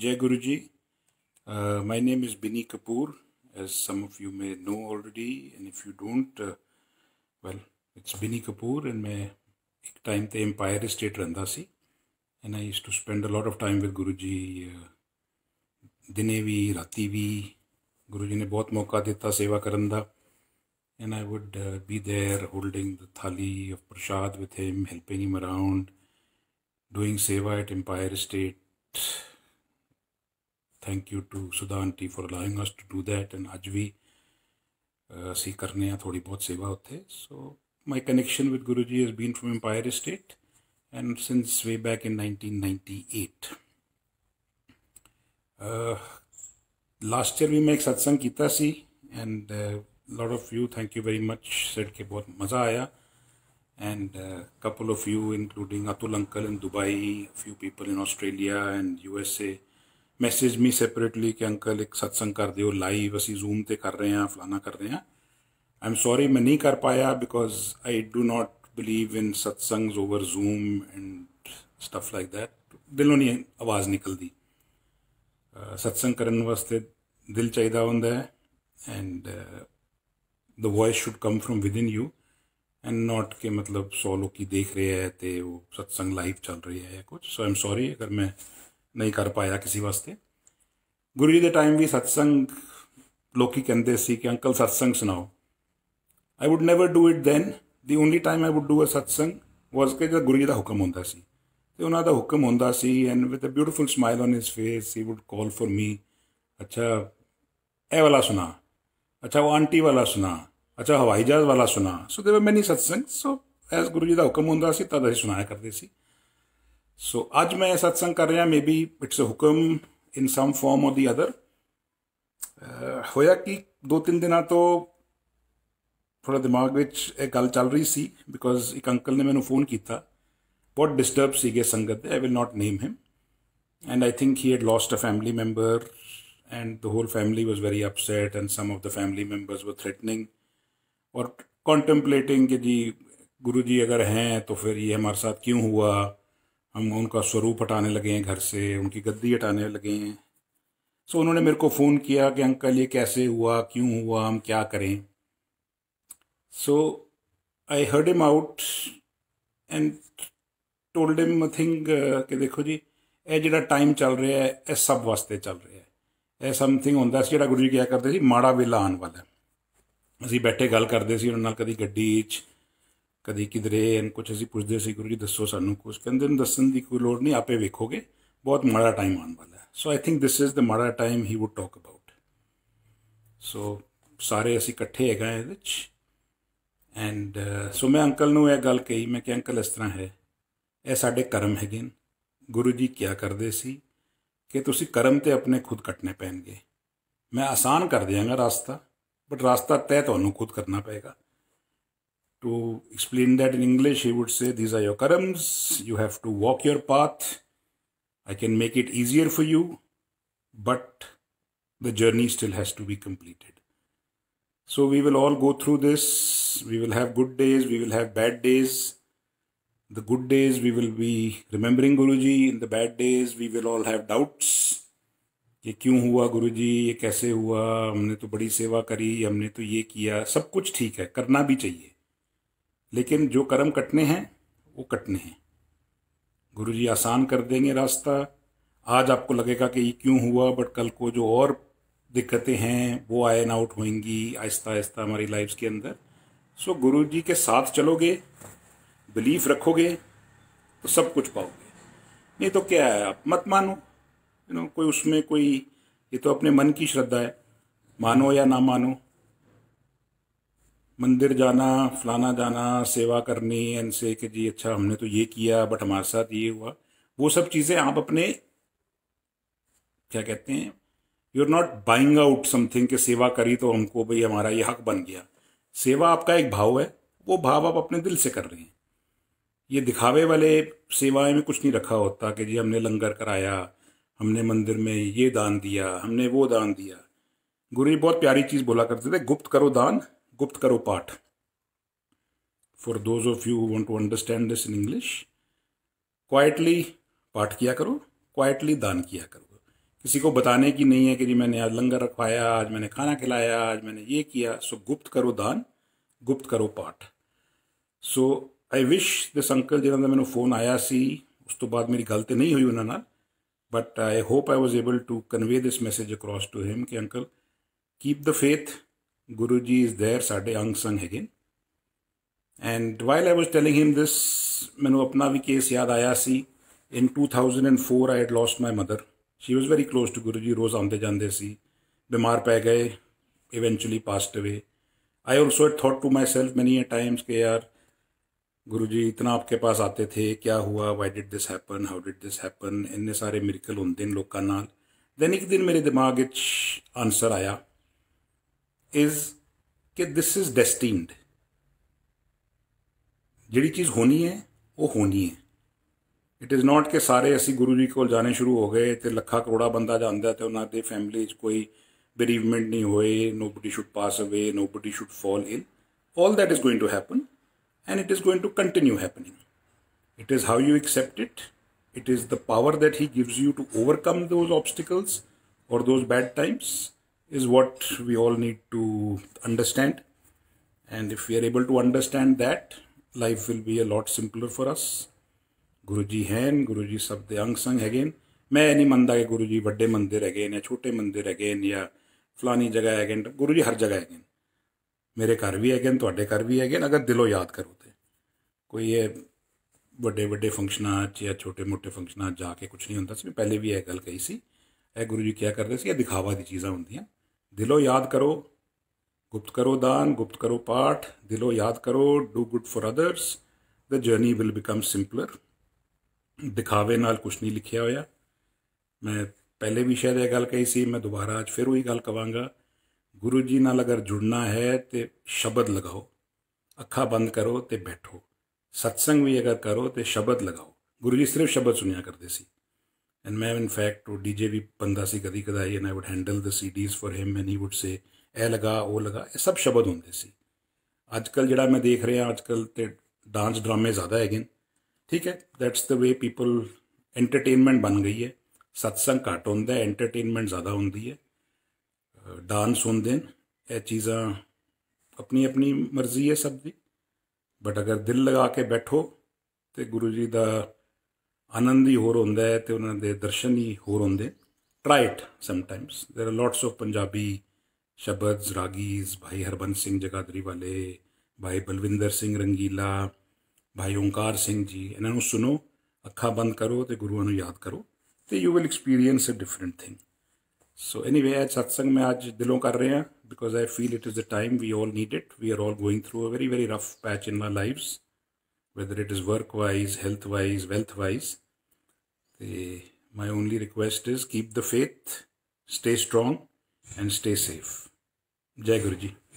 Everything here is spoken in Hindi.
Jai Guruji, uh, my name is Bini Kapoor, as some of you may know already, and if you don't, uh, well, it's Bini Kapoor, and my time the Empire State Randasi, and I used to spend a lot of time with time with Guru Rativi, ਦਿਨੇ ਵੀ ਰਾਤੀ ਵੀ ਗੁਰੂ seva ਨੇ ਬਹੁਤ and I would uh, be there holding the thali of prasad with him, helping him around, doing seva at Empire State, thank you to Sudha for allowing us to do that and ਅੱਜ ਵੀ uh, ਅਸੀਂ ਕਰਨੇ ਆ ਥੋੜੀ ਬਹੁਤ ਸੇਵਾ ਉੱਥੇ my connection with Guruji has been from Empire Estate and since way back in 1998. Uh, last year we made satsang kita si and a uh, lot of you thank you very much said ke bahut maza aaya and a couple of you including Atul uncle in Dubai, a few people in Australia and USA message me separately कि अंकल एक सत्संग कर दो लाइव असं जूम पर कर रहे हैं फलाना कर रहे हैं आई एम सॉरी मैं नहीं कर पाया because I do not believe in satsang over Zoom and stuff like that दिलों नहीं आवाज़ निकलती सत्संग करने वास्ते दिल चाहिए होंगे and the voice should come from within you and not के मतलब सौ लोग देख रहे हैं तो वो सत्संग लाइव चल रही है या कुछ सो आई एम सॉरी अगर मैं ਨਹੀਂ ਕਰ ਪਾਇਆ ਕਿਸੇ ਵਾਸਤੇ ਗੁਰੂ ਜੀ ਦੇ ਟਾਈਮ ਵੀ ਸਤਸੰਗ ਲੋਕੀ ਕਹਿੰਦੇ ਸੀ ਕਿ ਅੰਕਲ ਸਤਸੰਗ ਸੁਣਾਓ I would never do it then the only time I would do a satsang was ਕਿ ਜਦ ਗੁਰੂ ਜੀ ਦਾ ਹੁਕਮ ਹੁੰਦਾ ਸੀ ਤੇ ਉਹਨਾਂ ਦਾ ਹੁਕਮ ਹੁੰਦਾ ਸੀ and with a beautiful smile on his face he would call for me ਅੱਛਾ ਐ ਵਾਲਾ ਸੁਣਾ ਅੱਛਾ ਉਹ ਆਂਟੀ ਵਾਲਾ ਸੁਣਾ ਅੱਛਾ ਹਵਾਈ ਜਹਾਜ਼ ਵਾਲਾ ਸੁਣਾ ਸੋ ਦੇ ਵਰ ਮੈਨੀ ਸਤਸੰਗ ਸੋ ਐਸ ਗੁਰੂ ਜੀ ਦਾ ਹੁਕਮ ਹੁੰਦਾ ਸੀ ਤਦ ਅਸੀਂ ਸੁਣਾਇਆ ਕਰਦੇ ਸੀ सो अज मैं सत्संग कर रहा may be it's a hukam in some form of the other होया कि दो तीन दिन तो थोड़ा दिमाग में एक गल चल रही थी बिकॉज एक अंकल ने मैं फोन किया बहुत डिस्टर्ब सके संगत I will not name him and I think he had lost a family member and the whole family was very upset and some of the family members were threatening और कॉन्टम्पलेटिंग कि जी गुरु जी अगर हैं तो फिर ये हमारे साथ क्यों हुआ हम उनका स्वरूप हटाने लगे हैं घर से उनकी गद्दी हटाने लगे हैं सो उन्होंने मेरे को फ़ोन किया कि अंकल ये कैसे हुआ क्यों हुआ हम क्या करें so I heard him out and told him thing कि देखो जी ਇਹ जो टाइम चल रहा है यह सब वास्ते चल रहा है ਇਹ समथिंग ਹੁੰਦਾ ਸੀ ਜਿਹੜਾ ਗੁਰੂ ਜੀ ਕਿਹਾ ਕਰਦੇ ਸੀ ਮਾੜਾ ਵੇਲਾ ਆਉਣ बैठे गल करते उन्होंने कभी ਸੀ ਕਦੀ ਕਿਧਰੇ ਐਨ ਕੁਝ ਅਸੀਂ ਪੁੱਛਦੇ ਸੀ ਗੁਰੂ ਜੀ ਦੱਸੋ ਸਾਨੂੰ ਕੁਝ ਕਹਿੰਦੇ ਨੇ ਦੱਸਣ ਦੀ ਕੋਈ ਲੋੜ ਨਹੀਂ ਆਪੇ ਵੇਖੋਗੇ ਬਹੁਤ ਮਾੜਾ ਟਾਈਮ ਆਉਣ ਵਾਲਾ ਹੈ ਸੋ I think this is the ਮਾੜਾ time he would talk about so ਸਾਰੇ ਅਸੀਂ ਇਕੱਠੇ ਹੈਗਾ ਇਹਦੇ ਵਿੱਚ ਐਂਡ ਸੋ ਮੈਂ ਅੰਕਲ ਨੂੰ ਇਹ ਗੱਲ ਕਹੀ ਮੈਂ ਕਿ ਅੰਕਲ ਇਸ ਤਰ੍ਹਾਂ ਹੈ ਇਹ ਸਾਡੇ ਕਰਮ ਹੈਗੇ ਗੁਰੂ ਜੀ ਕੀ ਕਰਦੇ ਸੀ ਕਿ ਤੁਸੀਂ ਕਰਮ ਤੇ ਆਪਣੇ ਖੁਦ ਕੱਟਨੇ ਪੈਣਗੇ ਮੈਂ ਆਸਾਨ ਕਰ ਦਿਆਂਗਾ ਰਸਤਾ ਬਟ ਰਸਤਾ ਤੈ ਤੁਹਾਨੂੰ ਖੁਦ ਕਰਨਾ ਪਏਗਾ to explain that in English, he would say, these are your karams, you have to walk your path, I can make it easier for you, but the journey still has to be completed. So we will all go through this, we will have good days, we will have bad days. The good days we will be remembering Guruji, in the bad days we will all have doubts. ये क्यों हुआ गुरुजी ये कैसे हुआ हमने तो बड़ी सेवा करी हमने तो ये किया सब कुछ ठीक है करना भी चाहिए लेकिन जो कर्म कटने हैं वो कटने हैं गुरु जी आसान कर देंगे रास्ता आज आपको लगेगा कि ये क्यों हुआ बट कल को जो और दिक्कतें हैं वो आयन आउट होंगी आहिस्ता आहिस्ता हमारी लाइफ के अंदर सो गुरु जी के साथ चलोगे बिलीफ रखोगे तो सब कुछ पाओगे नहीं तो क्या है आप मत मानो यू नो कोई उसमें कोई ये तो अपने मन की श्रद्धा है मानो या ना मानो मंदिर जाना फलाना जाना सेवा करनी इनसे से कि जी अच्छा हमने तो ये किया बट हमारे साथ ये हुआ वो सब चीज़ें आप अपने क्या कहते हैं you are not buying out something कि सेवा करी तो हमको भाई हमारा ये हक बन गया सेवा आपका एक भाव है वो भाव आप अपने दिल से कर रहे हैं ये दिखावे वाले सेवाएं में कुछ नहीं रखा होता कि जी हमने लंगर कराया हमने मंदिर में ये दान दिया हमने वो दान दिया गुरु जी बहुत प्यारी चीज़ बोला करते थे गुप्त करो दान गुप्त करो पाठ for those of you want to understand this in English quietly पाठ किया करो क्वाइटली दान किया करो किसी को बताने की नहीं है कि जी मैंने आज लंगर रखवाया आज मैंने खाना खिलाया आज मैंने ये किया सो गुप्त करो दान गुप्त करो पाठ so I wish this uncle जिन्होंने मैंने फोन आया सी उस तो बाद मेरी गलती नहीं हुई उन्होंने but I hope I was able to convey this message across to him कि uncle keep the faith Guruji is there, ਸਾਡੇ ਅੰਗ ਸੰਗ ਹੈਗੇ and while I was telling him this ਮੈਨੂੰ ਆਪਣਾ ਵੀ ਕੇਸ ਯਾਦ ਆਇਆ ਸੀ in 2004 I had lost my mother she was very close to Guruji ਰੋਜ਼ ਆਉਂਦੇ ਜਾਂਦੇ ਸੀ ਬਿਮਾਰ ਪੈ ਗਏ eventually passed away I also had thought to myself many a times कि यार गुरुजी इतना आपके पास आते थे क्या हुआ why did this happen how did this happen इन्ने सारे मिरकल होंगे लोगों ਨਾਲ ਦੈਨ ਇੱਕ ਦਿਨ ਮੇਰੇ ਦਿਮਾਗ ਵਿੱਚ ਆਨਸਰ ਆਇਆ इज के दिस इज डेस्टिंड जिड़ी चीज़ होनी है वो होनी है इट इज़ नॉट के सारे असी गुरु जी को जाने शुरू हो गए तो लखा करोड़ा बंदा जाता तो उन्होंने फैमिली कोई बिरीवमेंट नहीं होए nobody should pass away nobody should fall in all that is going to happen and it is going to continue happening it is how you accept it it is the power that he gives you to overcome those obstacles और those bad times is what we all need to understand. And if we are able to understand that, life will be a lot simpler for us. Guruji Hen, Guruji Sabde Ang Sang again. मैं नहीं मनता कि गुरु जी वे मंदिर अगेन या छोटे मंदिर अगेन या फलानी जगह अगेन गुरु जी हर जगह अगेन मेरे घर भी अगेन थोड़े घर भी अगेन अगर दिलों याद करो तो कोई ये ਵੱਡੇ ਵੱਡੇ ਫੰਕਸ਼ਨਾਂ 'ਚ ਜਾਂ ਛੋਟੇ-ਮੋਟੇ ਫੰਕਸ਼ਨਾਂ ਜਾ ਕੇ ਕੁਝ ਨਹੀਂ ਹੁੰਦਾ ਸੀ ਪਹਿਲੇ ਵੀ ਇਹ ਗੱਲ ਕਹੀ ਸੀ ਇਹ ਗੁਰੂ ਜੀ ਕਿਹਾ ਕਰਦੇ ਸੀ ਇਹ ਦਿਖਾਵਾ ਦੀ ਚੀਜ਼ਾਂ ਹੁੰਦੀਆਂ दिलो याद करो गुप्त करो दान गुप्त करो पाठ दिलो याद करो do good for others the journey will become simpler दिखावे न कुछ नहीं लिखा हो मैं पहले भी शायद यह गल कही सी मैं दोबारा अच्छ फिर वही गल कहगा गुरु जी नाल अगर जुड़ना है तो शब्द लगाओ अखा बंद करो तो बैठो सत्संग भी अगर करो तो शब्द लगाओ गुरु जी सिर्फ शब्द सुनिया करते सी And मैं in fact वो डीजे भी बंदा सी कदी कदाई and I would handle the CDs for him and he would say ਇਹ ਲਗਾ ਉਹ ਲਗਾ ਇਹ ਸਭ ਸ਼ਬਦ ਹੁੰਦੇ ਸੀ ਅੱਜ ਕੱਲ ਜਿਹੜਾ ਮੈਂ ਦੇਖ ਰਿਹਾ ਅੱਜ ਕੱਲ ਤੇ ਡਾਂਸ ਡਰਾਮੇ ਜ਼ਿਆਦਾ ਹੈਗੇ ਠੀਕ ਹੈ that's the way people entertainment ਬਣ ਗਈ ਹੈ ਸਤਸੰਗ ਘਟ ਹੁੰਦਾ ਹੈ ਐਂਟਰਟੇਨਮੈਂਟ ਜ਼ਿਆਦਾ ਹੁੰਦੀ ਹੈ ਡਾਂਸ ਹੁੰਦੇ ਨੇ ਇਹ ਚੀਜ਼ਾਂ ਆਪਣੀ ਆਪਣੀ ਮਰਜ਼ੀ ਹੈ ਸਭ ਦੀ ਬਟ ਅਗਰ ਦਿਲ ਲਗਾ ਕੇ ਬੈਠੋ ਤੇ ਗੁਰੂ ਜੀ ਦਾ ਆਨੰਦ ਹੀ ਹੋਰ ਹੁੰਦਾ ਹੈ ਤੇ ਉਹਨਾਂ ਦੇ ਦਰਸ਼ਨ ਹੀ ਹੋਰ ਹੁੰਦੇ try it sometimes there are lots of Punjabi ਸ਼ਬਦ ਰਾਗੀਜ਼ ਭਾਈ ਹਰਬੰਸ ਸਿੰਘ ਜਗਾਦਰੀ ਵਾਲੇ ਭਾਈ ਬਲਵਿੰਦਰ ਸਿੰਘ ਰੰਗੀਲਾ ਭਾਈ ਓੰਕਾਰ ਸਿੰਘ ਜੀ ਇਹਨਾਂ ਨੂੰ ਸੁਣੋ ਅੱਖਾਂ ਬੰਦ ਕਰੋ ਤੇ ਗੁਰੂਆਂ ਨੂੰ ਯਾਦ ਕਰੋ ਤੇ you will experience a different thing so anyway ਅੱਜ ਸਤਸੰਗ ਮੈਂ ਅੱਜ ਦਿਲੋਂ ਕਰ ਰਿਹਾ because I feel it is a time we all need it we are all going through a very very rough patch in my lives whether it is work wise, health wise, wealth wise. my only request is keep the faith, stay strong, and stay safe. Jai Guruji.